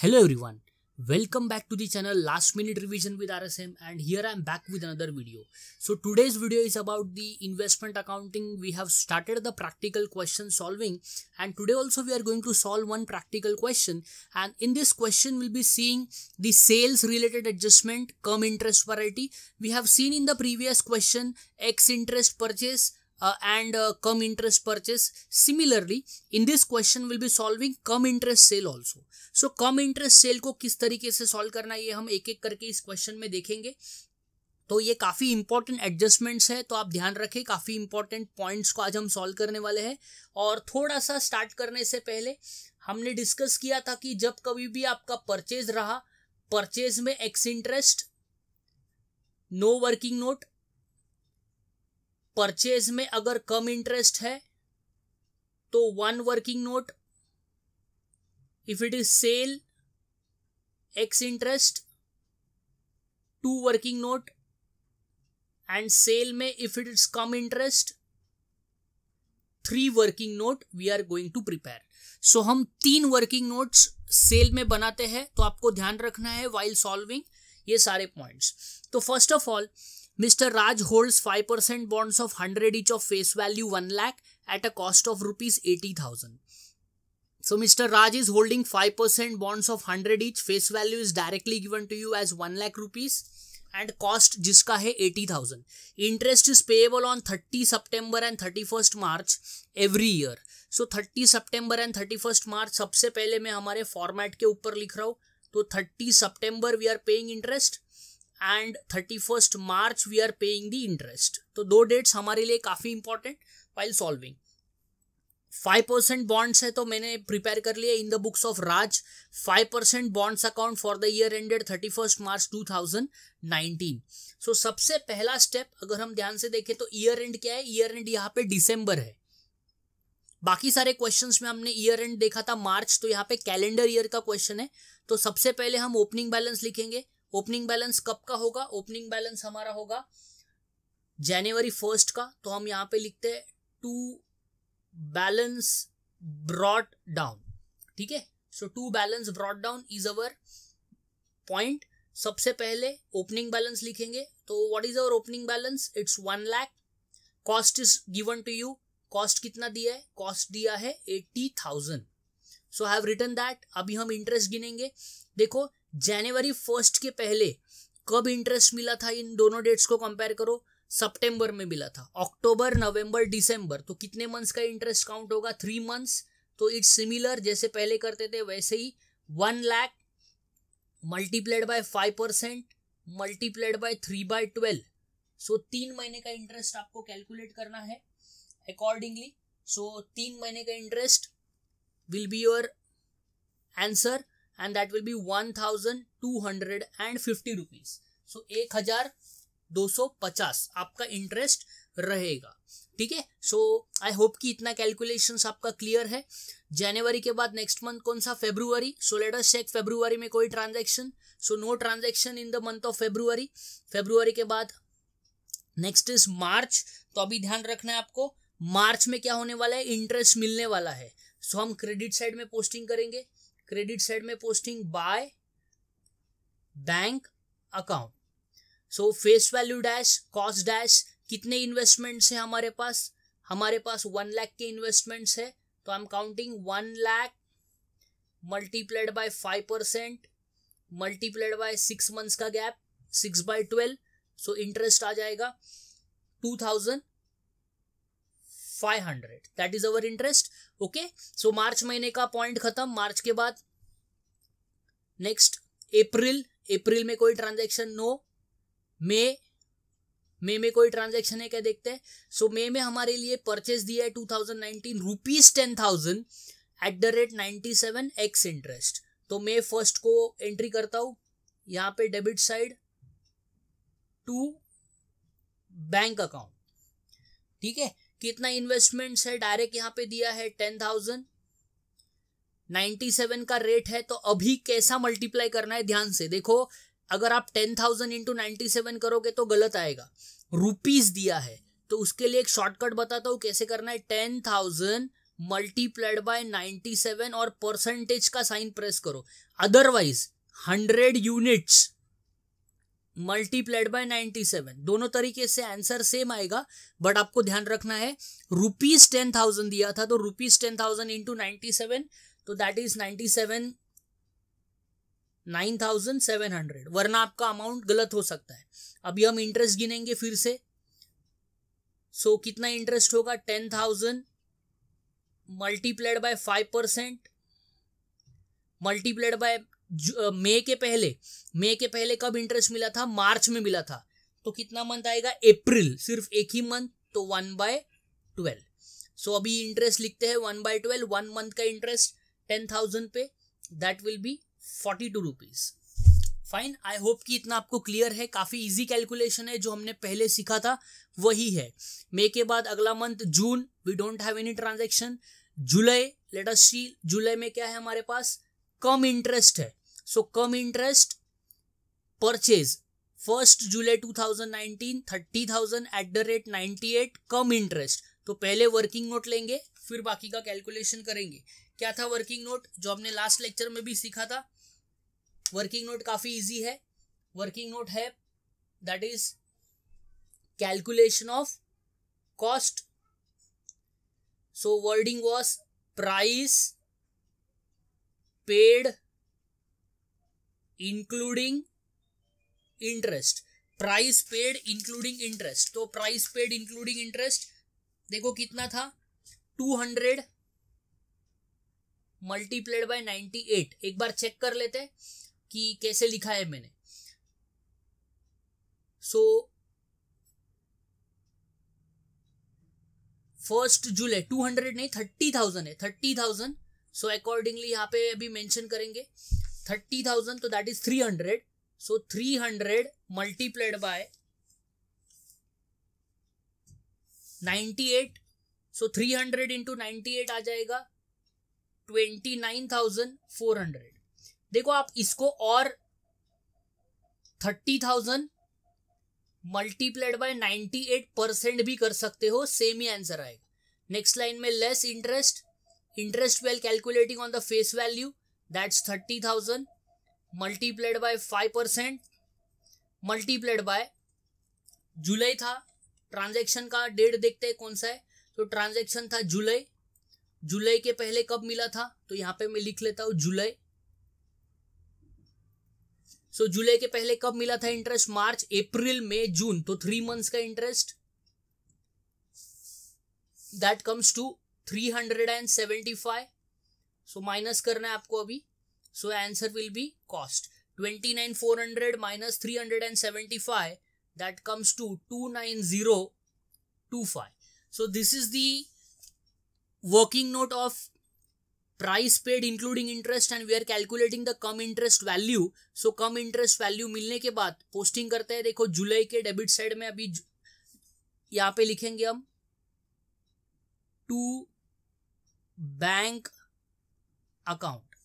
Hello everyone, welcome back to the channel Last Minute Revision with RSM and here I am back with another video. So today's video is about the investment accounting. We have started the practical question solving and today also we are going to solve one practical question and in this question we'll be seeing the sales related adjustment, cum interest variety. We have seen in the previous question X interest purchase uh, and uh, come interest purchase similarly in this question will be solving come interest sale also so come interest sale को किस तरीके से solve करना ये हम एक एक करके इस question में देखेंगे तो ये काफ़ी इंपॉर्टेंट एडजस्टमेंट्स है तो आप ध्यान रखें काफ़ी इंपॉर्टेंट पॉइंट्स को आज हम सॉल्व करने वाले हैं और थोड़ा सा स्टार्ट करने से पहले हमने डिस्कस किया था कि जब कभी भी आपका परचेज रहा परचेज में ex interest no working note purchase में अगर कम इंटरेस्ट है तो one working note if it is sale ex interest two working note and sale में if it is cum interest three working note we are going to prepare so हम तीन working notes cell में बनाते हैं तो आपको ध्यान रखना है वाइल सॉल्विंग ये सारे पॉइंट्स तो first of all mister Raj holds five percent bonds of hundred each of face value one lakh at a cost of rupees eighty thousand so mister Raj is holding five percent bonds of hundred each face value is directly given to you as one lakh rupees and cost जिसका है eighty thousand interest is payable on thirty September and thirty first March every year so thirty September and thirty first March सबसे पहले मैं हमारे format के ऊपर लिख रहा हूँ तो thirty September we are paying interest and thirty first March we are paying the interest तो दो डेट्स हमारे लिए काफ़ी important while solving five percent bonds है तो मैंने प्रिपेयर कर लिया in the books of Raj five percent bonds account for the year ended thirty first March two thousand nineteen so सबसे पहला स्टेप अगर हम ध्यान से देखें तो ईयर एंड क्या है ईयर एंड यहाँ पे डिसम्बर है बाकी सारे क्वेश्चंस में हमने ईयर एंड देखा था मार्च तो यहाँ पे कैलेंडर ईयर का क्वेश्चन है तो सबसे पहले हम ओपनिंग बैलेंस लिखेंगे ओपनिंग बैलेंस कब का होगा ओपनिंग बैलेंस हमारा होगा जनवरी फर्स्ट का तो हम यहाँ पे लिखते हैं टू बैलेंस ब्रॉड डाउन ठीक है so to balance brought down is our point सबसे पहले ओपनिंग बैलेंस लिखेंगे तो what is our opening balance it's one lakh cost is given to you cost कितना दिया है कॉस्ट दिया है eighty thousand so have written that अभी हम इंटरेस्ट गिनेंगे देखो जनवरी फर्स्ट के पहले कब इंटरेस्ट मिला था इन दोनों डेट्स को कंपेयर करो सितंबर में मिला था अक्टूबर नवंबर दिसंबर तो कितने मंथ्स का इंटरेस्ट काउंट होगा थ्री मंथ्स तो इट्स सिमिलर जैसे पहले करते थे वैसे ही one lakh multiplied by five percent multiplied by three by twelve so तीन महीने का इंटरेस्ट आपको कैलकुलेट करना है अकॉर्डिंगली सो so, तीन महीने का interest will be your answer and and that will be one thousand two hundred fifty rupees so एक हजार दो सौ पचास आपका इंटरेस्ट रहेगा ठीक है सो आई होप कि इतना कैलकुलेशन आपका क्लियर है जनवरी के बाद नेक्स्ट मंथ कौन सा February so let us check February में कोई transaction so no transaction in the month of February February के बाद नेक्स्ट इज मार्च तो अभी ध्यान रखना है आपको मार्च में क्या होने वाला है इंटरेस्ट मिलने वाला है सो so, हम क्रेडिट साइड में पोस्टिंग करेंगे क्रेडिट साइड में posting by bank account so face value dash cost dash कितने इन्वेस्टमेंट्स हैं हमारे पास हमारे पास वन लाख के इन्वेस्टमेंट्स है तो I am counting one lakh multiplied by five percent multiplied by six months का gap six by twelve so interest आ जाएगा two thousand five hundred that is our interest okay so March महीने का point खत्म मार्च के बाद नेक्स्ट अप्रैल अप्रैल में कोई ट्रांजेक्शन नो मे मे में कोई ट्रांजेक्शन है क्या देखते हैं सो मे में हमारे लिए परचेज दिया है two thousand nineteen rupees ten thousand at the rate ninety seven ex interest तो मे फर्स्ट को एंट्री करता हूं यहां पे debit side to bank account ठीक है कितना इन्वेस्टमेंट्स है डायरेक्ट यहाँ पे दिया है टेन थाउजेंड नाइन्टी सेवन का रेट है तो अभी कैसा मल्टीप्लाई करना है ध्यान से देखो अगर आप ten thousand into ninety seven करोगे तो गलत आएगा रुपीज दिया है तो उसके लिए एक शॉर्टकट बताता हूँ कैसे करना है ten thousand multiplied by ninety seven और परसेंटेज का साइन प्रेस करो otherwise hundred units multiplied by 97 दोनों तरीके से आंसर सेम आएगा बट आपको ध्यान रखना है रुपीज टेन थाउजेंड दिया था तो rupees ten thousand into ninety seven तो that is ninety seven nine thousand seven hundred वरना आपका अमाउंट गलत हो सकता है अभी हम इंटरेस्ट गिनेंगे फिर से सो so, कितना इंटरेस्ट होगा ten thousand multiplied by five percent multiplied by मई के पहले मई के पहले कब इंटरेस्ट मिला था मार्च में मिला था तो कितना मंथ आएगा अप्रैल सिर्फ एक ही मंथ तो वन बाय ट्वेल्व सो अभी इंटरेस्ट लिखते हैं one by twelve one month का इंटरेस्ट टेन थाउजेंड पे that will be forty two rupees fine I hope कि इतना आपको क्लियर है काफ़ी इजी कैलकुलेशन है जो हमने पहले सीखा था वही है मे के बाद अगला month June we don't have any transaction July let us see जुलाई में क्या है हमारे पास कम इंटरेस्ट है so cum interest purchase first July 2019 thousand at the rate ninety eight cum interest तो पहले वर्किंग नोट लेंगे फिर बाकी का कैलकुलेशन करेंगे क्या था वर्किंग नोट जो हमने लास्ट लेक्चर में भी सीखा था वर्किंग नोट काफी इजी है वर्किंग नोट है that is calculation of cost so wording was price paid including interest price paid including interest तो प्राइस पेड इंक्लूडिंग इंटरेस्ट देखो कितना था two hundred multiplied by ninety eight एक बार check कर लेते कि कैसे लिखा है मैंने so first July two hundred नहीं थर्टी थाउजेंड है थर्टी थाउजेंड सो अकॉर्डिंगली यहाँ पे अभी मेंशन करेंगे थर्टी थाउजेंड तो that is three hundred so three hundred multiplied by ninety eight so three hundred into ninety eight आ जाएगा twenty nine thousand four hundred देखो आप इसको और thirty thousand multiplied by ninety eight percent भी कर सकते हो सेम ही आंसर आएगा नेक्स्ट लाइन में less interest calculating on the face value that's thirty thousand 30000 by five percent multiplied by जुलाई था ट्रांजेक्शन का डेट देखते हैं कौन सा है तो ट्रांजेक्शन था जुलाई जुलाई के पहले कब मिला था तो यहाँ पे मैं लिख लेता हूँ जुलाई सो so, जुलाई के पहले कब मिला था इंटरेस्ट मार्च अप्रैल मई जून तो थ्री मंथ्स का interest that comes to three hundred and seventy five so minus करना है आपको अभी so answer will be cost twenty nine four hundred minus three hundred and seventy five that comes to two nine zero two five so this is the working note of price paid including interest and we are calculating the cum interest value so cum interest value मिलने के बाद posting करते हैं देखो जुलाई के debit side में अभी यहाँ पे लिखेंगे हम टू बैंक अकाउंट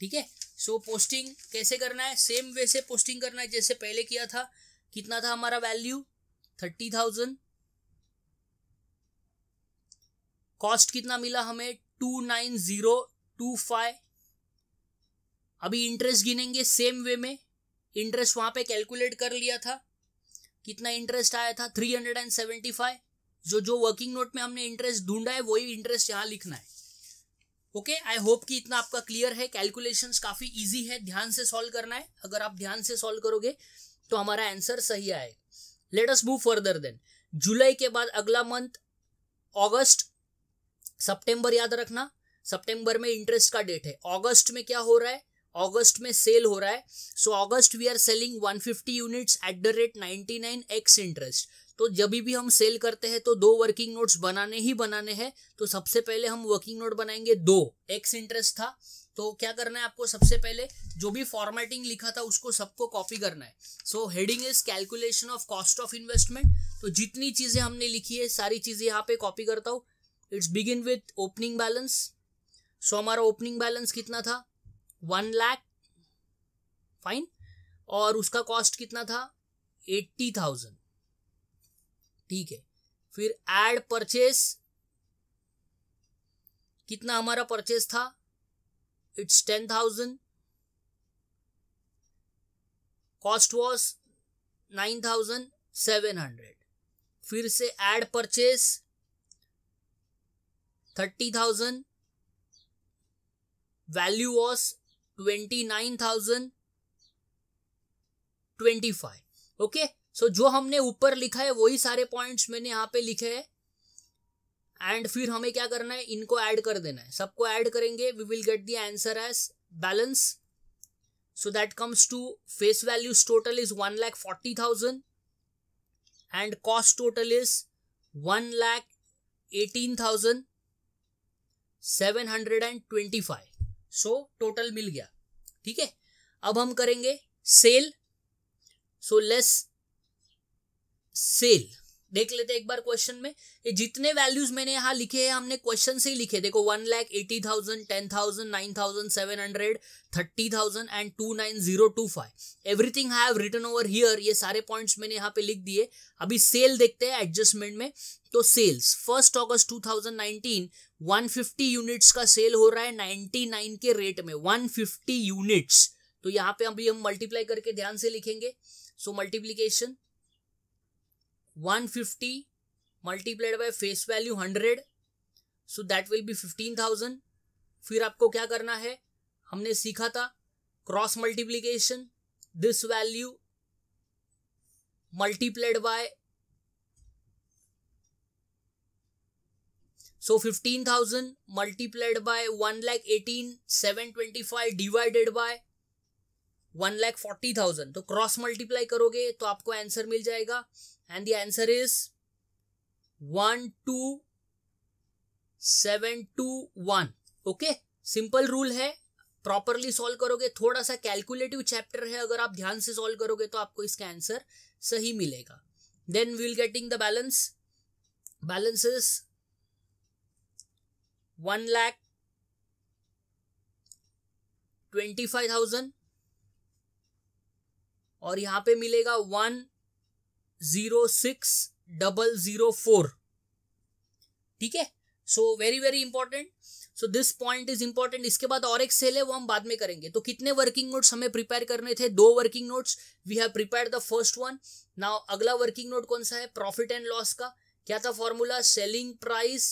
ठीक है सो पोस्टिंग कैसे करना है सेम वे से पोस्टिंग करना है जैसे पहले किया था कितना था हमारा वैल्यू थर्टी थाउजेंड कॉस्ट कितना मिला हमें two nine zero two five अभी इंटरेस्ट गिनेंगे सेम वे में इंटरेस्ट वहां पे कैलकुलेट कर लिया था कितना इंटरेस्ट आया था three hundred and seventy five जो जो वर्किंग नोट में हमने इंटरेस्ट ढूंढा है वही इंटरेस्ट यहाँ लिखना है ओके आई होप कि इतना आपका क्लियर है कैलकुलेशन काफी ईजी है ध्यान से सॉल्व करना है अगर आप ध्यान से सॉल्व करोगे तो हमारा आंसर सही आए लेटस मूव फर्दर देन जुलाई के बाद अगला मंथ ऑगस्ट सितंबर याद रखना सितंबर में इंटरेस्ट का डेट है अगस्त में क्या हो रहा है अगस्त में सेल हो रहा है so August we are selling 150 units at the rate 99 ex interest तो जब भी हम सेल करते हैं तो दो वर्किंग नोट्स बनाने ही बनाने हैं तो सबसे पहले हम वर्किंग नोट बनाएंगे दो एक्स इंटरेस्ट था तो क्या करना है आपको सबसे पहले जो भी फॉर्मेटिंग लिखा था उसको सबको कॉपी करना है so heading is calculation of cost of investment तो जितनी चीज़ें हमने लिखी है सारी चीज़ें यहाँ पे कॉपी करता हूँ it's begin with opening balance so हमारा ओपनिंग बैलेंस कितना था वन लैख फाइन और उसका कॉस्ट कितना था एट्टी थाउजेंड ठीक है फिर एड परचेस कितना हमारा परचेस था it's ten thousand cost was nine thousand seven hundred फिर से add purchase thirty thousand value was twenty nine thousand twenty five okay so जो हमने ऊपर लिखा है वही सारे पॉइंट्स मैंने यहाँ पे लिखे है एंड फिर हमें क्या करना है इनको ऐड कर देना है सबको ऐड करेंगे we will get the answer as balance is one lakh forty thousand and cost total is one lakh eighteen thousand seven hundred and twenty five so total मिल गया ठीक है अब हम करेंगे सेल सो लेस सेल देख लेते एक बार क्वेश्चन में ये जितने वैल्यूज मैंने यहाँ लिखे हैं हमने क्वेश्चन से ही लिखे देखो one lakh eighty thousand ten thousand nine thousand seven hundred thirty thousand and two nine zero two five everything have return over here ये सारे पॉइंट्स मैंने यहाँ पे लिख दिए अभी सेल देखते हैं एडजस्टमेंट में तो सेल्स फर्स्ट अगस्त 2019 150 यूनिट्स का सेल हो रहा है नाइनटी के रेट में वन यूनिट्स तो यहाँ पे अभी हम मल्टीप्लाई करके ध्यान से लिखेंगे so multiplication one fifty multiplied by face value hundred so that will be fifteen thousand फिर आपको क्या करना है हमने सीखा था cross multiplication this value multiplied by so fifteen thousand multiplied by one lakh eighteen seven twenty five divided by one lakh forty thousand तो cross multiply करोगे तो आपको आंसर मिल जाएगा and the answer is one two seven two one okay simple rule है properly solve करोगे थोड़ा सा कैलकुलेटिव चैप्टर है अगर आप ध्यान से सॉल्व करोगे तो आपको इसका आंसर सही मिलेगा then we'll getting the balance balance is one lakh twenty five thousand और यहाँ पे मिलेगा one zero six double zero four ठीक है so very very important so this point is important इसके बाद और एक सेल है वो हम बाद में करेंगे तो कितने वर्किंग नोट्स हमें प्रिपेयर करने थे दो working notes we have prepare the first one now अगला वर्किंग नोट कौन सा है प्रॉफिट एंड लॉस का क्या था formula selling price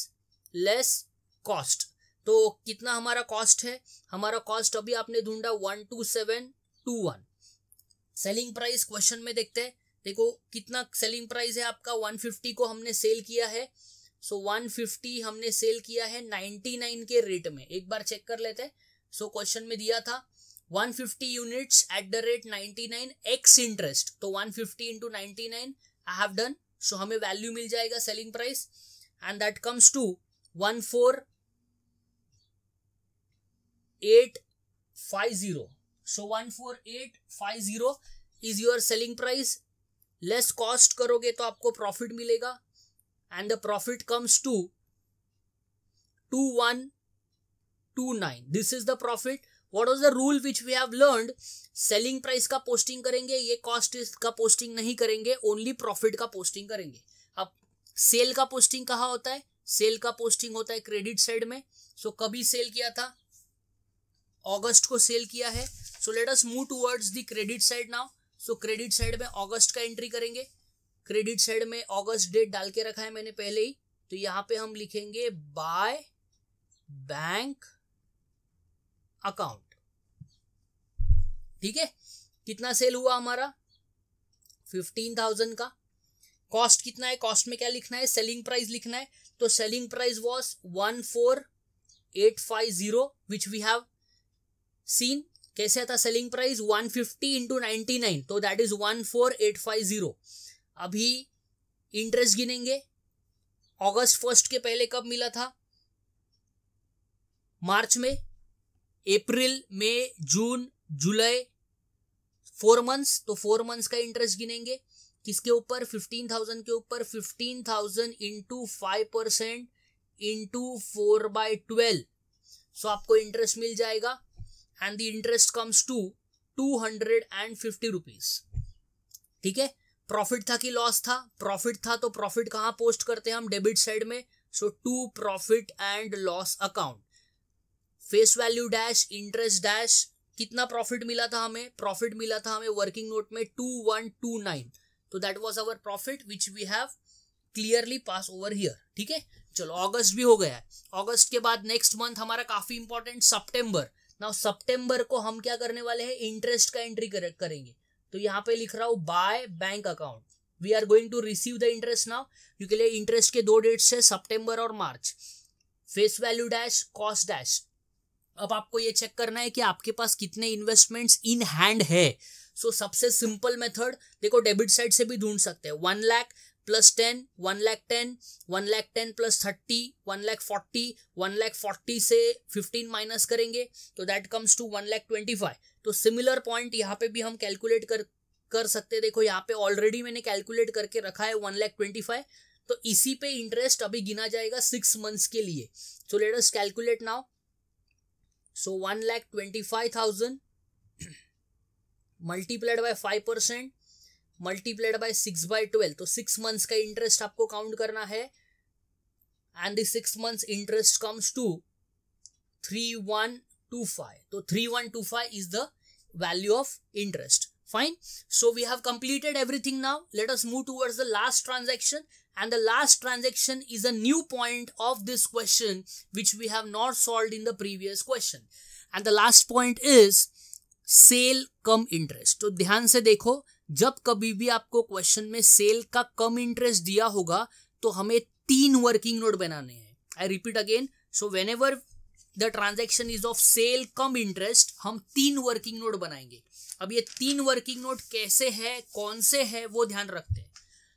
less cost तो कितना हमारा कॉस्ट है हमारा कॉस्ट अभी आपने ढूंढा one two seven two one selling price question में देखते हैं देखो कितना सेलिंग प्राइस है आपका 150 को हमने सेल किया है सो so, 150 हमने सेल किया है 99 के रेट में एक बार चेक कर लेते हैं सो क्वेश्चन में दिया था 150 units at the rate 99 ex interest तो 150 fifty into nine I have done so हमें वैल्यू मिल जाएगा selling price and that comes to one four eight five zero so one four eight five zero is your selling price less cost करोगे तो आपको profit मिलेगा and the profit comes to two one two nine this is the profit what was the rule which we have learn selling price का posting करेंगे ये cost का posting नहीं करेंगे ओनली प्रॉफिट का पोस्टिंग करेंगे अब सेल का पोस्टिंग कहाँ होता है सेल का पोस्टिंग होता है क्रेडिट साइड में सो so, कभी सेल किया था अगस्त को सेल किया है so let us move towards the credit side now so credit side में अगस्त का एंट्री करेंगे क्रेडिट साइड में अगस्त डेट डाल के रखा है मैंने पहले ही तो यहां पे हम लिखेंगे बाय बैंक अकाउंट ठीक है कितना सेल हुआ हमारा फिफ्टीन थाउजेंड का कॉस्ट कितना है कॉस्ट में क्या लिखना है सेलिंग प्राइस लिखना है तो selling price was one four eight five zero which we have seen कैसे था selling price 150 fifty into nine तो दैट इज 14850 अभी इंटरेस्ट गिनेंगे अगस्त फर्स्ट के पहले कब मिला था मार्च में अप्रैल मई जून जुलाई फोर मंथ्स तो फोर मंथ्स का इंटरेस्ट गिनेंगे किसके ऊपर फिफ्टीन थाउजेंड के ऊपर fifteen thousand into five percent into four by twelve so आपको इंटरेस्ट मिल जाएगा and the interest comes to two hundred and fifty rupees ठीक है प्रॉफिट था कि लॉस था प्रॉफिट था तो प्रॉफिट कहाँ पोस्ट करते हैं हम डेबिट साइड में so to profit and loss account face value dash interest dash कितना प्रॉफिट मिला था हमें प्रॉफिट मिला था हमें वर्किंग नोट में टू वन टू नाइन तो that was our profit which we have clearly pass over here ठीक है चलो अगस्त भी हो गया है अगस्त के बाद नेक्स्ट मंथ हमारा काफी इंपॉर्टेंट सेप्टेम्बर नाउ सितंबर को हम क्या करने वाले हैं इंटरेस्ट का एंट्री करेंगे तो यहाँ पे लिख रहा हूँ by bank account we are going to receive the interest now क्योंकि लिए इंटरेस्ट के दो डेट्स है सितंबर और मार्च face value dash cost dash अब आपको ये चेक करना है कि आपके पास कितने इन्वेस्टमेंट्स इन हैंड है सो so, सबसे सिंपल मेथड देखो डेबिट साइड से भी ढूंढ सकते हैं one lakh plus ten one lakh ten one lakh ten plus thirty one lakh forty one lakh forty से फिफ्टीन माइनस करेंगे तो that comes to one lakh twenty five तो सिमिलर पॉइंट यहाँ पे भी हम कैलकुलेट कर कर सकते देखो यहाँ पे ऑलरेडी मैंने कैलकुलेट करके रखा है वन लैख ट्वेंटी फाइव तो इसी पे इंटरेस्ट अभी गिना जाएगा सिक्स मंथ्स के लिए so let us calculate now so one lakh twenty five thousand multiplied by five percent multiplied by six by twelve तो सिक्स मंथ्स का इंटरेस्ट आपको काउंट करना है and the six months interest comes to three one two five तो three one two five is the value of interest fine so we have completed everything now let us move towards the last transaction and the last transaction is a new point of this question which we have not solved in the previous question and the last point is sale cum interest so dhyan se dekho जब कभी भी आपको question में cell का कम interest दिया होगा तो हमें तीन वर्किंग नोट बनाने हैं I repeat again so whenever the transaction is of sale cum interest हम तीन वर्किंग नोट बनाएंगे अब ये तीन वर्किंग नोट कैसे है कौन से है वो ध्यान रखते हैं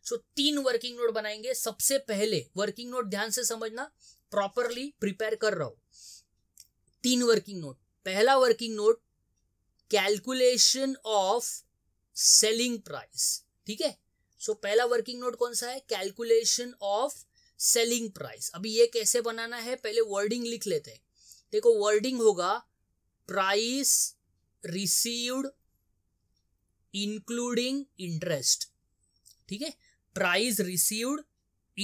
सो so, तीन वर्किंग नोट बनाएंगे सबसे पहले वर्किंग नोट ध्यान से समझना प्रॉपरली प्रिपेयर कर रहा हूं तीन वर्किंग नोट पहला working note calculation of selling price ठीक है सो पहला वर्किंग नोट कौन सा है कैलकुलेशन ऑफ सेलिंग प्राइस अभी ये कैसे बनाना है पहले वर्डिंग लिख लेते हैं देखो वर्डिंग होगा प्राइस रिसीव्ड इंक्लूडिंग इंटरेस्ट ठीक है प्राइस रिसीव्ड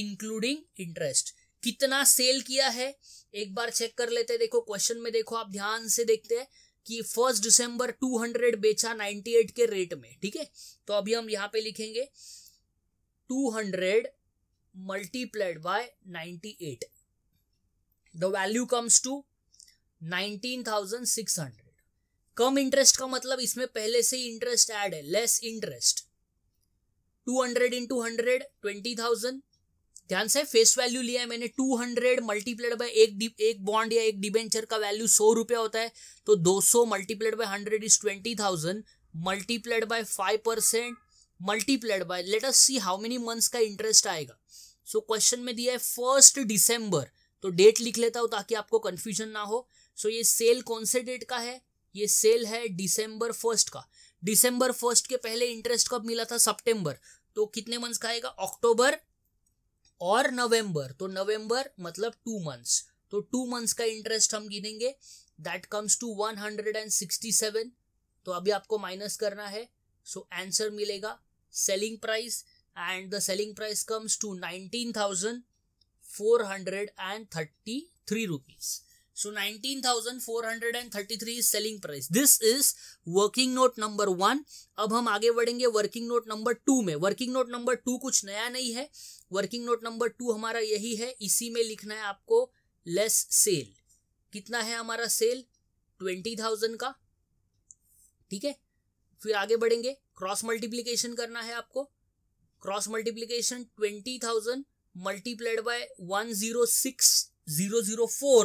इंक्लूडिंग इंटरेस्ट कितना सेल किया है एक बार चेक कर लेते हैं देखो क्वेश्चन में देखो आप ध्यान से देखते हैं कि फर्स्ट दिसंबर 200 बेचा 98 के रेट में ठीक है तो अभी हम यहाँ पे लिखेंगे 200 multiplied by eight the value comes to 19,600 cum interest का मतलब इसमें पहले से ही इंटरेस्ट ऐड है less interest 200 into hundred twenty thousand ध्यान से फेस वैल्यू लिया है मैंने टू हंड्रेड मल्टीप्लेड बाय एक डि, एक बॉन्ड या एक डिबेंचर का वैल्यू सौ रुपया होता है तो दो सौ multiplied by hundred is twenty thousand multiplied by five percent multiplied by let us see how many months का इंटरेस्ट आएगा सो so, क्वेश्चन में दिया है फर्स्ट डिसम्बर तो डेट लिख लेता हूँ ताकि आपको कन्फ्यूजन ना हो सो so, ये सेल कौन से डेट का है ये सेल है डिसम्बर फर्स्ट का डिसम्बर फर्स्ट के पहले इंटरेस्ट कब मिला था सप्टेम्बर तो कितने मंथ्स का आएगा अक्टूबर और नवंबर तो नवंबर मतलब टू मंथ्स तो टू मंथ्स का इंटरेस्ट हम गिनेंगे that comes to one hundred and sixty seven तो अभी आपको माइनस करना है सो so आंसर मिलेगा selling price and the selling price comes to nineteen thousand four hundred and thirty three rupees So 19,433 is selling price. This is working note number one अब हम आगे बढ़ेंगे वर्किंग नोट नंबर टू में working note number to कुछ नया नहीं है working note number to हमारा यही है इसी में लिखना है आपको लेस सेल कितना है हमारा सेल ट्वेंटी थाउजेंड का ठीक है फिर आगे बढ़ेंगे क्रॉस मल्टीप्लीकेशन करना है आपको cross multiplication twenty thousand multiplied by one zero six zero zero four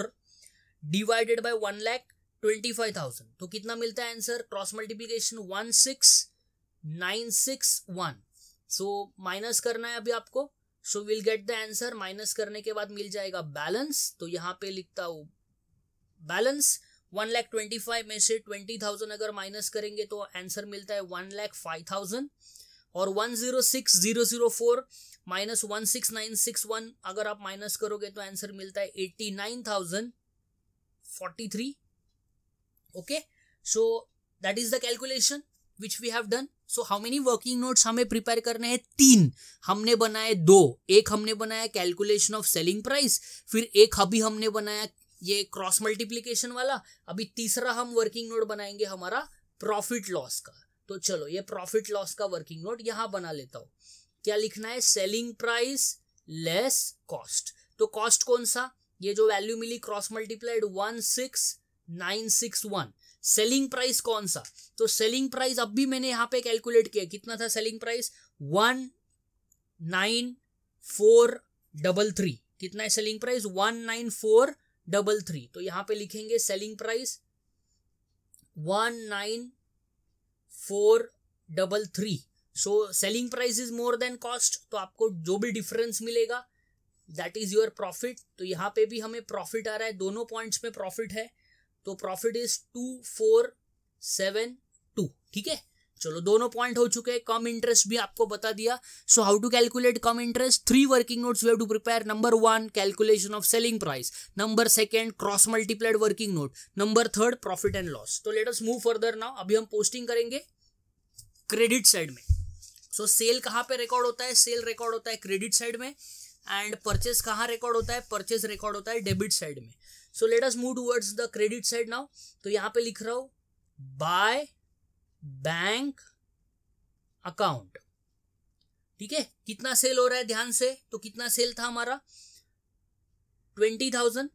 divided by one lakh twenty five thousand तो कितना मिलता है answer cross multiplication one six nine six one so minus करना है अभी आपको so will get the answer minus करने के बाद मिल जाएगा बैलेंस तो यहाँ पे लिखता हूँ balance one lakh twenty five में से ट्वेंटी थाउजेंड अगर माइनस करेंगे तो आंसर मिलता है वन लैख फाइव थाउजेंड और one zero six zero zero four minus one six nine six one अगर आप माइनस करोगे तो आंसर मिलता है eighty nine thousand three okay so that is the calculation which we have done so how many working notes हमें prepare करने हैं तीन हमने बनाए दो एक हमने बनाया कैलकुलेशन ऑफ सेलिंग प्राइस फिर एक अभी हमने बनाया ये क्रॉस मल्टीप्लीकेशन वाला अभी तीसरा हम वर्किंग नोट बनाएंगे हमारा प्रॉफिट लॉस का तो चलो ये प्रॉफिट लॉस का वर्किंग नोट यहाँ बना लेता हूँ क्या लिखना है सेलिंग प्राइस लेस कॉस्ट तो कॉस्ट कौन सा ये जो वैल्यू मिली cross multiplied one six nine six one selling price कौन सा तो सेलिंग प्राइस अब भी मैंने यहाँ पे कैलकुलेट किया कितना था selling price one nine four double three कितना है selling price one nine four double three तो यहाँ पे लिखेंगे selling price one nine four double three so selling price is more than cost तो आपको जो भी डिफरेंस मिलेगा दैट इज योर प्रॉफिट तो यहाँ पे भी हमें प्रॉफिट आ रहा है दोनों पॉइंट्स में प्रॉफिट है तो profit is two four seven two ठीक है चलो दोनों पॉइंट हो चुके हैं कम इंटरेस्ट भी आपको बता दिया so how to calculate cum interest three working notes we have to prepare number one calculation of selling price number second cross multiplied working note number third profit and loss तो let us move further now अभी हम posting करेंगे credit side में सो cell कहाँ पे record होता है cell record होता है क्रेडिट साइड में एंड परचेस कहाँ रिकॉर्ड होता है परचेस रिकॉर्ड होता है डेबिट साइड में so let us move towards the credit side now तो यहाँ पे लिख रहा हूं बाय बैंक अकाउंट ठीक है कितना सेल हो रहा है ध्यान से तो कितना सेल था हमारा ट्वेंटी थाउजेंड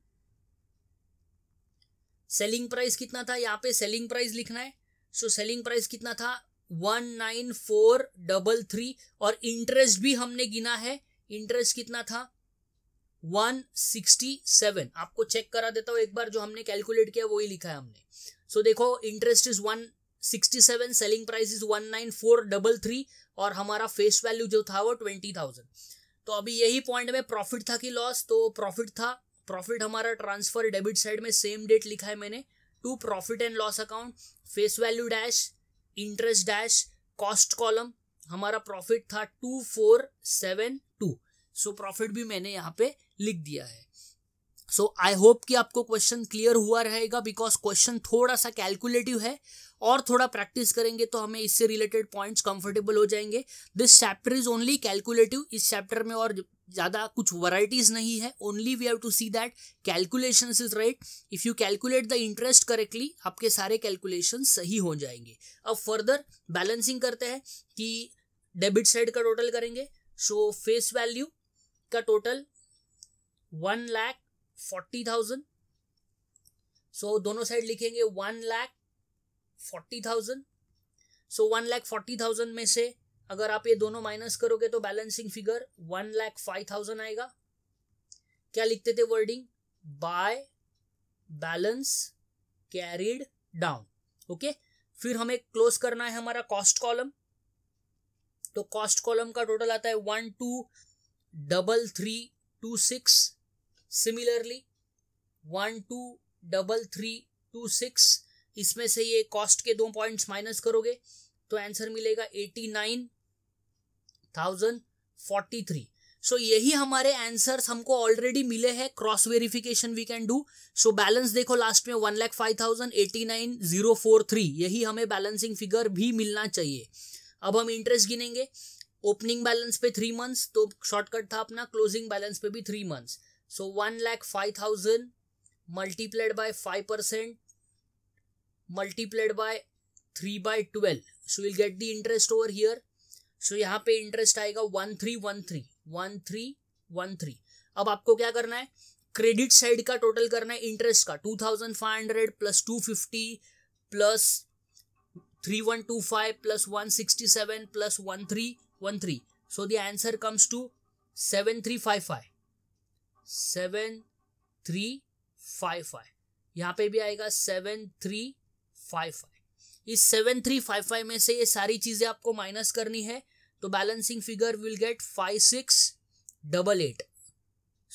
सेलिंग प्राइस कितना था यहाँ पे सेलिंग प्राइस लिखना है सो सेलिंग प्राइस कितना था one nine four double three और इंटरेस्ट भी हमने गिना है इंटरेस्ट कितना था 167 आपको चेक करा देता हूँ एक बार जो हमने कैलकुलेट किया वही लिखा है हमने सो so, देखो interest is 167 selling price is 19433 और हमारा फेस वैल्यू जो था वो 20000 तो अभी यही पॉइंट में प्रॉफिट था कि लॉस तो प्रॉफिट था प्रॉफिट हमारा ट्रांसफर डेबिट साइड में सेम डेट लिखा है मैंने to profit and loss account face value dash interest dash cost column हमारा प्रॉफिट था two four seven so so, profit भी मैंने यहाँ पे लिख दिया है सो आई होप कि आपको क्वेश्चन क्लियर हुआ रहेगा बिकॉज क्वेश्चन थोड़ा सा कैलकुलेटिव है और थोड़ा प्रैक्टिस करेंगे तो हमें इससे रिलेटेड पॉइंट्स कंफर्टेबल हो जाएंगे this chapter is only calculative इस चैप्टर में और ज़्यादा कुछ वराइटीज़ नहीं है only we have to see that calculation is right if you calculate the interest correctly आपके सारे कैलकुलेशन सही हो जाएंगे अब फर्दर बैलेंसिंग करते हैं कि डेबिट साइड का टोटल करेंगे सो फेस वैल्यू का total one lakh forty thousand so दोनों साइड लिखेंगे one lakh forty thousand so one lakh forty thousand में से अगर आप ये दोनों माइनस करोगे तो balancing figure one lakh five thousand आएगा क्या लिखते थे wording by balance carried down okay फिर हमें क्लोज करना है हमारा कॉस्ट कॉलम तो कॉस्ट कॉलम का टोटल आता है one two double three two six similarly one two double three two six इसमें से ये कॉस्ट के दो पॉइंट्स माइनस करोगे तो आंसर मिलेगा eighty nine thousand forty three so यही हमारे आंसर्स हमको ऑलरेडी मिले हैं cross verification we can do so balance देखो लास्ट में one lakh five thousand eighty nine zero four three यही हमें बैलेंसिंग फिगर भी मिलना चाहिए अब हम इंटरेस्ट गिनेंगे ओपनिंग बैलेंस पे थ्री मंथ्स तो शॉर्टकट था अपना क्लोजिंग बैलेंस पे भी three months so one lakh five thousand multiplied by five percent multiplied by three by twelve so will get the interest over here so यहाँ पे interest आएगा one three one three one three one three अब आपको क्या करना है credit side का total करना है इंटरेस्ट का two thousand five hundred plus two fifty plus three one two five plus one sixty seven plus one three one three so the answer comes to seven three five five seven three five five यहाँ पे भी आएगा seven three five five इस seven three five five में से ये सारी चीजें आपको माइनस करनी है तो balancing figure will get five six double eight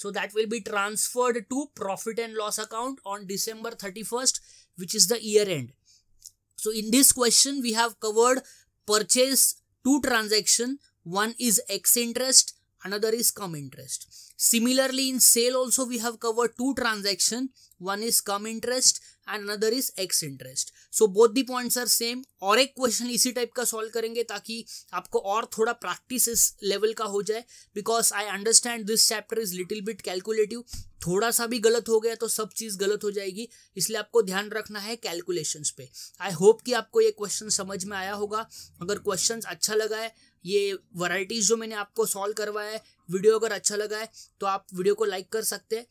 so that will be transferred to profit and loss account on December thirty first which is the year end so in this question we have covered purchase two transaction one is x interest another is com interest similarly in sale also we have covered two transaction one is com interest and another is x interest so both the points are same और एक question इसी type का solve करेंगे ताकि आपको और थोड़ा practice इस लेवल का हो जाए because I understand this chapter is little bit calculative थोड़ा सा भी गलत हो गया तो सब चीज़ गलत हो जाएगी इसलिए आपको ध्यान रखना है कैलकुलेशन पे आई होप कि आपको ये क्वेश्चन समझ में आया होगा अगर क्वेश्चन अच्छा लगा है ये वराइटीज जो मैंने आपको सॉल्व करवाया है वीडियो अगर अच्छा लगा है तो आप वीडियो को लाइक कर सकते हैं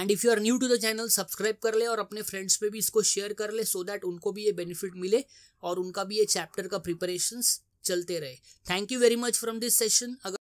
and if you are new to the channel subscribe कर ले और अपने फ्रेंड्स पे भी इसको शेयर कर ले सो दैट उनको भी ये बेनिफिट मिले और उनका भी ये चैप्टर का प्रिपरेशन चलते रहे thank you very much from this session अगर